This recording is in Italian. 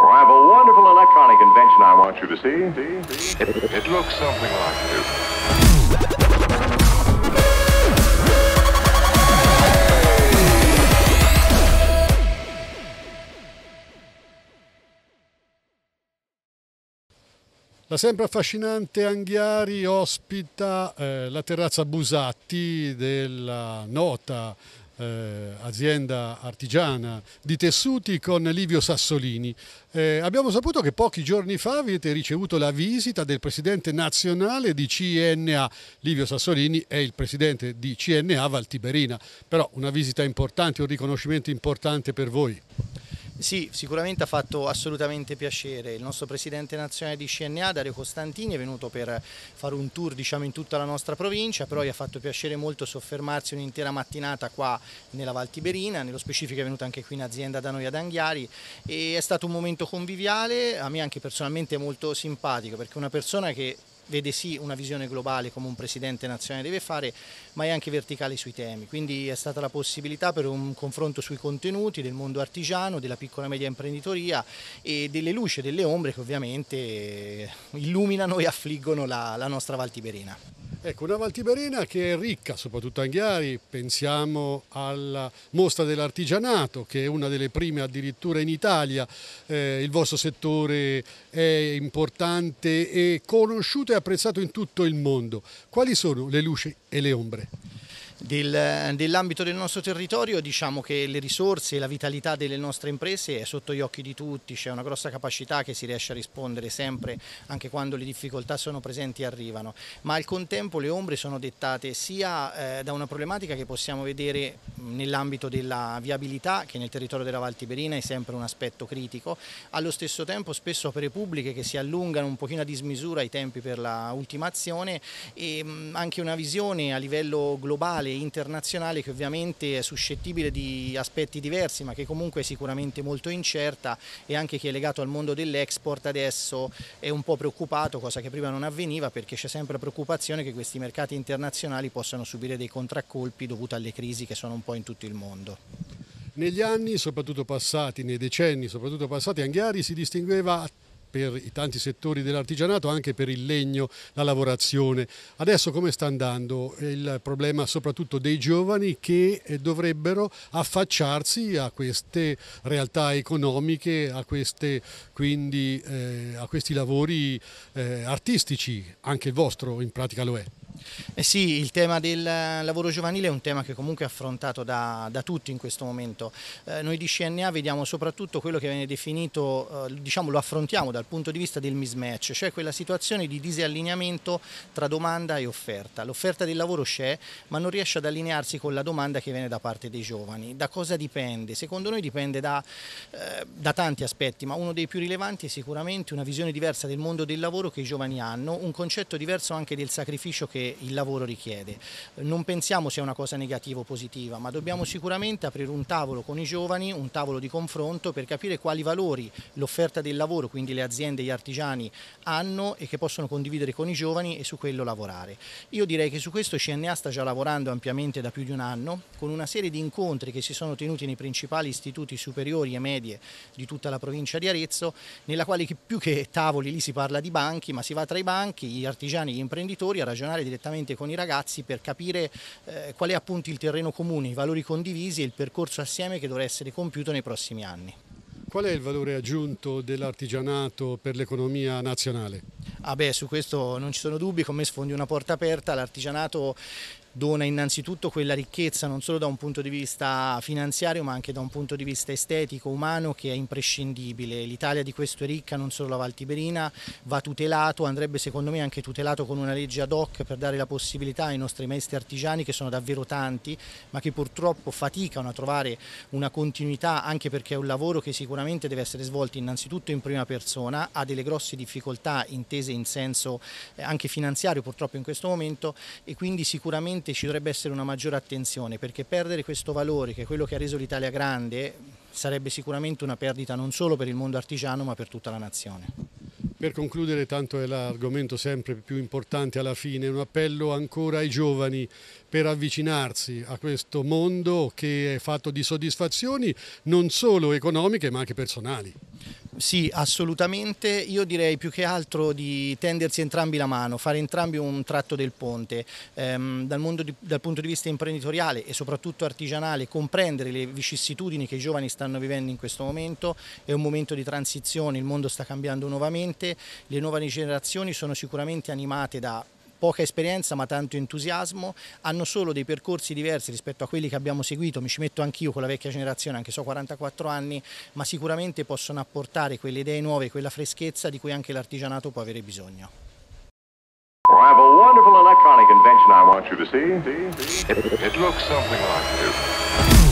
Well, I have a wonderful electronic invention I want you to see. see, see. It, it looks something like this. La sempre affascinante Anghiari ospita eh, la terrazza Busatti della nota eh, azienda artigiana di tessuti con Livio Sassolini. Eh, abbiamo saputo che pochi giorni fa avete ricevuto la visita del presidente nazionale di CNA. Livio Sassolini è il presidente di CNA Valtiberina, però una visita importante, un riconoscimento importante per voi. Sì, sicuramente ha fatto assolutamente piacere. Il nostro presidente nazionale di CNA, Dario Costantini, è venuto per fare un tour diciamo, in tutta la nostra provincia, però gli ha fatto piacere molto soffermarsi un'intera mattinata qua nella Val Tiberina, nello specifico è venuto anche qui in azienda da noi ad Anghiari e è stato un momento conviviale, a me anche personalmente molto simpatico perché una persona che vede sì una visione globale come un presidente nazionale deve fare, ma è anche verticale sui temi. Quindi è stata la possibilità per un confronto sui contenuti del mondo artigiano, della piccola e media imprenditoria e delle luci e delle ombre che ovviamente eh, illuminano e affliggono la, la nostra Tiberina. Ecco, una Valtiberina che è ricca, soprattutto a Anghiari, pensiamo alla mostra dell'artigianato che è una delle prime addirittura in Italia, eh, il vostro settore è importante e conosciuto e apprezzato in tutto il mondo. Quali sono le luci e le ombre? Eh, dell'ambito del nostro territorio diciamo che le risorse e la vitalità delle nostre imprese è sotto gli occhi di tutti, c'è una grossa capacità che si riesce a rispondere sempre anche quando le difficoltà sono presenti e arrivano, ma al contempo le ombre sono dettate sia eh, da una problematica che possiamo vedere nell'ambito della viabilità che nel territorio della Val Tiberina è sempre un aspetto critico, allo stesso tempo spesso opere pubbliche che si allungano un pochino a dismisura i tempi per la ultimazione e mh, anche una visione a livello globale nazionale e internazionale che ovviamente è suscettibile di aspetti diversi ma che comunque è sicuramente molto incerta e anche che è legato al mondo dell'export adesso è un po' preoccupato, cosa che prima non avveniva perché c'è sempre la preoccupazione che questi mercati internazionali possano subire dei contraccolpi dovuti alle crisi che sono un po' in tutto il mondo. Negli anni, soprattutto passati, nei decenni, soprattutto passati, Anghiari si distingueva per i tanti settori dell'artigianato, anche per il legno, la lavorazione. Adesso come sta andando il problema soprattutto dei giovani che eh, dovrebbero affacciarsi a queste realtà economiche, a, queste, quindi, eh, a questi lavori eh, artistici, anche il vostro in pratica lo è? Eh sì, il tema del lavoro giovanile è un tema che comunque è affrontato da, da tutti in questo momento. Eh, noi di CNA vediamo soprattutto quello che viene definito, eh, diciamo lo affrontiamo dal punto di vista del mismatch, cioè quella situazione di disallineamento tra domanda e offerta. L'offerta del lavoro c'è, ma non riesce ad allinearsi con la domanda che viene da parte dei giovani. Da cosa dipende? Secondo noi dipende da, eh, da tanti aspetti, ma uno dei più rilevanti è sicuramente una visione diversa del mondo del lavoro che i giovani hanno, un concetto diverso anche del sacrificio che il lavoro richiede. Non pensiamo sia una cosa negativa o positiva, ma dobbiamo sicuramente aprire un tavolo con i giovani, un tavolo di confronto per capire quali valori l'offerta del lavoro, quindi le aziende e gli artigiani hanno e che possono condividere con i giovani e su quello lavorare. Io direi che su questo CNA sta già lavorando ampiamente da più di un anno, con una serie di incontri che si sono tenuti nei principali istituti superiori e medie di tutta la provincia di Arezzo, nella quale più che tavoli lì si parla di banchi, ma si va tra i banchi, gli artigiani e gli imprenditori a ragionare direttamente direttamente con i ragazzi per capire eh, qual è appunto il terreno comune, i valori condivisi e il percorso assieme che dovrà essere compiuto nei prossimi anni. Qual è il valore aggiunto dell'artigianato per l'economia nazionale? Ah beh, su questo non ci sono dubbi, con me sfondi una porta aperta, l'artigianato dona innanzitutto quella ricchezza non solo da un punto di vista finanziario ma anche da un punto di vista estetico, umano che è imprescindibile. L'Italia di questo è ricca, non solo la Valtiberina, va tutelato, andrebbe secondo me anche tutelato con una legge ad hoc per dare la possibilità ai nostri maestri artigiani che sono davvero tanti ma che purtroppo faticano a trovare una continuità anche perché è un lavoro che sicuramente deve essere svolto innanzitutto in prima persona, ha delle grosse difficoltà intese in senso eh, anche finanziario purtroppo in questo momento e quindi sicuramente sicuramente ci dovrebbe essere una maggiore attenzione perché perdere questo valore che è quello che ha reso l'Italia grande sarebbe sicuramente una perdita non solo per il mondo artigiano ma per tutta la nazione. Per concludere, tanto è l'argomento sempre più importante alla fine, un appello ancora ai giovani per avvicinarsi a questo mondo che è fatto di soddisfazioni non solo economiche ma anche personali. Sì, assolutamente. Io direi più che altro di tendersi entrambi la mano, fare entrambi un tratto del ponte. Ehm, dal, di, dal, punto di vista imprenditoriale e soprattutto artigianale, comprendere le vicissitudini che i giovani stanno vivendo in questo momento. È un momento di transizione, il mondo sta cambiando nuovamente. Le nuove generazioni sono sicuramente animate da poca esperienza ma tanto entusiasmo, hanno solo dei percorsi diversi rispetto a quelli che abbiamo seguito, mi ci metto anch'io con la vecchia generazione, anche so 44 anni, ma sicuramente possono apportare quelle idee nuove, quella freschezza di cui anche l'artigianato può avere bisogno. I have a wonderful electronic invention I want you to see. It, it looks something